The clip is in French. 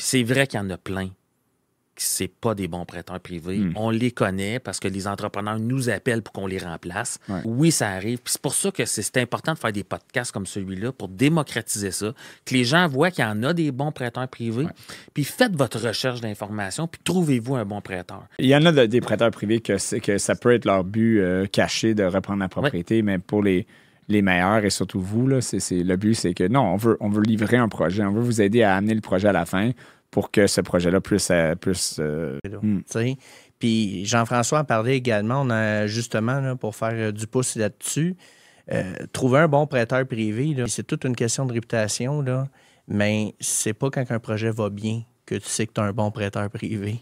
c'est vrai qu'il y en a plein qui c'est pas des bons prêteurs privés. Hmm. On les connaît parce que les entrepreneurs nous appellent pour qu'on les remplace. Oui, ça arrive. c'est pour ça que c'est important de faire des podcasts comme celui-là pour démocratiser ça, que les gens voient qu'il y en a des bons prêteurs privés. Puis faites votre recherche d'informations, puis trouvez-vous un bon prêteur. Il y en a des prêteurs privés que, que ça peut être leur but euh, caché de reprendre la propriété, mais pour les les meilleurs et surtout vous. Là, c'est le but, c'est que non, on veut, on veut livrer un projet, on veut vous aider à amener le projet à la fin pour que ce projet-là puisse. Euh, euh, hmm. Puis Jean-François a parlé également, on a justement, pour faire euh, du pouce là-dessus, trouver un bon prêteur privé, c'est toute une question de réputation, là, mais c'est pas quand un projet va bien que tu sais que tu as un bon prêteur privé.